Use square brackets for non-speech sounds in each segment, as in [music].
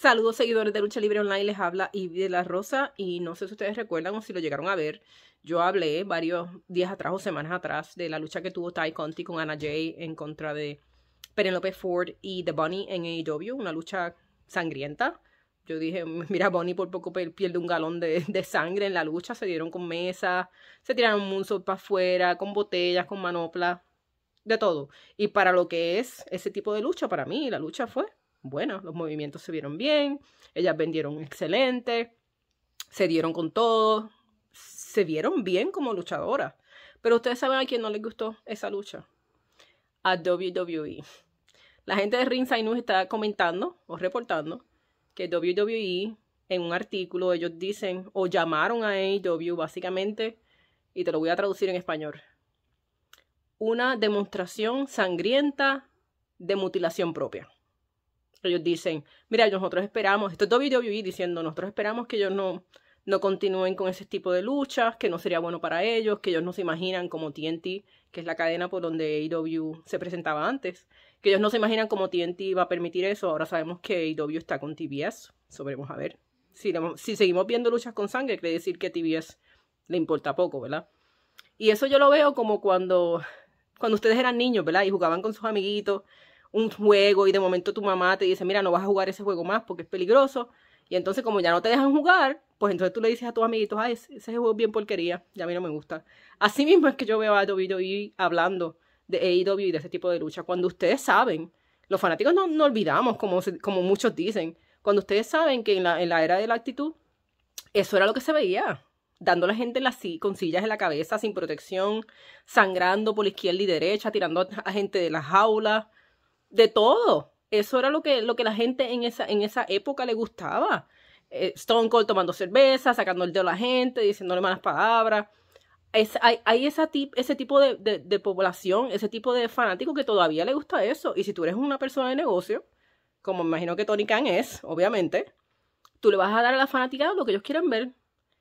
Saludos seguidores de Lucha Libre Online, les habla Ivy de la Rosa y no sé si ustedes recuerdan o si lo llegaron a ver, yo hablé varios días atrás o semanas atrás de la lucha que tuvo Ty Conti con Anna Jay en contra de Penelope Ford y The Bunny en AEW, una lucha sangrienta. Yo dije, mira, Bunny por poco pierde un galón de, sangre en la lucha, se dieron con mesas, se tiraron un para afuera, con botellas, con manoplas, de todo. Y para lo que es ese tipo de lucha, para mí la lucha fue bueno, los movimientos se vieron bien, ellas vendieron excelente, se dieron con todo, se vieron bien como luchadoras. Pero ustedes saben a quién no les gustó esa lucha. A WWE. La gente de Ringside News está comentando o reportando que WWE en un artículo ellos dicen o llamaron a AEW básicamente, y te lo voy a traducir en español, una demostración sangrienta de mutilación propia ellos dicen, mira, nosotros esperamos, esto es WWE diciendo, nosotros esperamos que ellos no, no continúen con ese tipo de luchas, que no sería bueno para ellos, que ellos no se imaginan como TNT, que es la cadena por donde AEW se presentaba antes, que ellos no se imaginan como TNT va a permitir eso, ahora sabemos que AEW está con TBS, sobremos a ver. Si, seguimos viendo luchas con sangre, quiere decir que a TBS le importa poco, ¿verdad? Y eso yo lo veo como cuando, cuando ustedes eran niños, ¿verdad? Y jugaban con sus amiguitos un juego y de momento tu mamá te dice, mira, no vas a jugar ese juego más porque es peligroso. Y entonces como ya no te dejan jugar, pues entonces tú le dices a tus amiguitos, ay ese, juego es bien porquería, ya a mí no me gusta. Así mismo es que yo veo a WWE hablando de AEW y de ese tipo de lucha. Cuando ustedes saben, los fanáticos no, olvidamos, como, como muchos dicen, cuando ustedes saben que en la, era de la actitud, eso era lo que se veía dando a la gente con sillas en la cabeza, sin protección, sangrando por izquierda y derecha, tirando a gente de las jaulas, de todo. Eso era lo que, lo que la gente en esa, en esa época le gustaba. Eh, Stone Cold tomando cerveza, sacando el dedo a la gente, diciéndole malas palabras. hay, esa ese tipo de, de, población, ese tipo de fanático que todavía le gusta eso. Y si tú eres una persona de negocio, como imagino que Tony Khan es, obviamente, tú le vas a dar a la fanaticada lo que ellos quieren ver.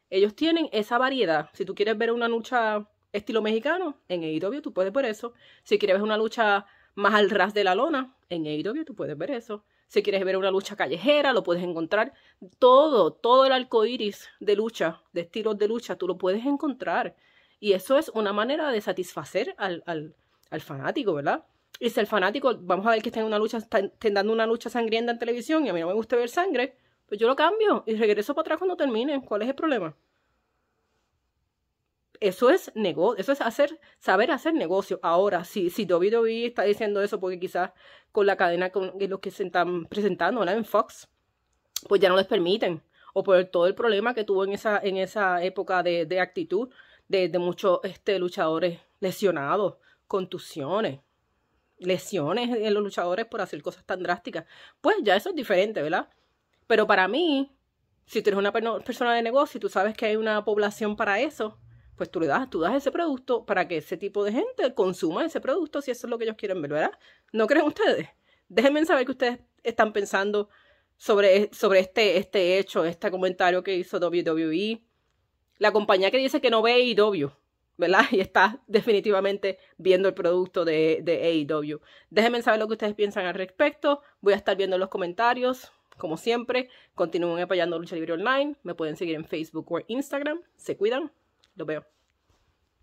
Ellos tienen esa variedad. Si tú quieres ver una lucha estilo mexicano, en Eidobio, tú puedes por eso. Si quieres ver una lucha más al ras de la lona. En AEW tú puedes ver eso. Si quieres ver una lucha callejera, lo puedes encontrar. Todo, todo el arco iris de lucha, de estilos de lucha, tú lo puedes encontrar. Y eso es una manera de satisfacer al, al, fanático, ¿verdad? Y si el fanático, vamos a ver que está en una lucha, está, dando una lucha sangrienta en televisión y a mí no me gusta ver sangre, pues yo lo cambio y regreso para atrás cuando termine. ¿Cuál es el problema? Eso es negocio, eso es hacer, saber hacer negocio. Ahora, si, si WWE está diciendo eso, porque quizás con la cadena con los que se están presentando en Fox, pues ya no les permiten. O por todo el problema que tuvo en esa, en esa época de, actitud de, muchos este, luchadores lesionados, contusiones, lesiones en los luchadores por hacer cosas tan drásticas. Pues ya eso es diferente, ¿verdad? Pero para mí, si tú eres una persona de negocio y tú sabes que hay una población para eso, pues tú le das, tú das ese producto para que ese tipo de gente consuma ese producto si eso es lo que ellos quieren ver, ¿verdad? ¿No creen ustedes? Déjenme saber qué ustedes están pensando sobre, sobre este, este hecho, este comentario que hizo WWE. La compañía que dice que no ve AEW, ¿verdad? [laughs] Y está definitivamente viendo el producto de, de AEW. Déjenme saber lo que ustedes piensan al respecto. Voy a estar viendo los comentarios. Como siempre, continúen apoyando Lucha Libre Online. Me pueden seguir en Facebook o Instagram. Se cuidan. då börjar jag.